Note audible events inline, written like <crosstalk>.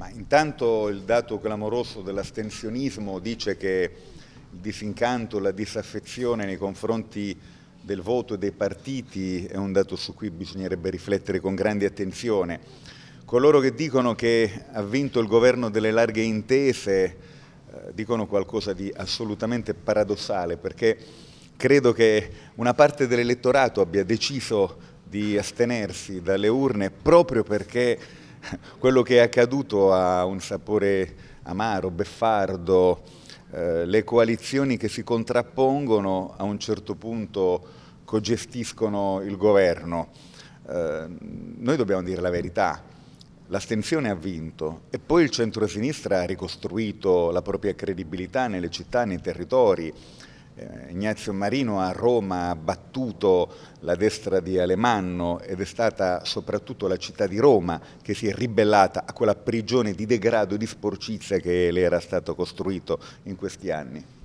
Ma intanto il dato clamoroso dell'astensionismo dice che il disincanto, la disaffezione nei confronti del voto e dei partiti è un dato su cui bisognerebbe riflettere con grande attenzione. Coloro che dicono che ha vinto il governo delle larghe intese eh, dicono qualcosa di assolutamente paradossale perché credo che una parte dell'elettorato abbia deciso di astenersi dalle urne proprio perché <laughs> quello che è accaduto ha un sapore amaro, beffardo, eh, le coalizioni che si contrappongono a un certo punto cogestiscono il governo. Eh, noi dobbiamo dire la verità, l'astenzione ha vinto e poi il centro-sinistra ha ricostruito la propria credibilità nelle città, nei territori, eh, Ignazio Marino a Roma ha battuto la destra di Alemanno ed è stata soprattutto la città di Roma che si è ribellata a quella prigione di degrado e di sporcizia che le era stato costruito in questi anni.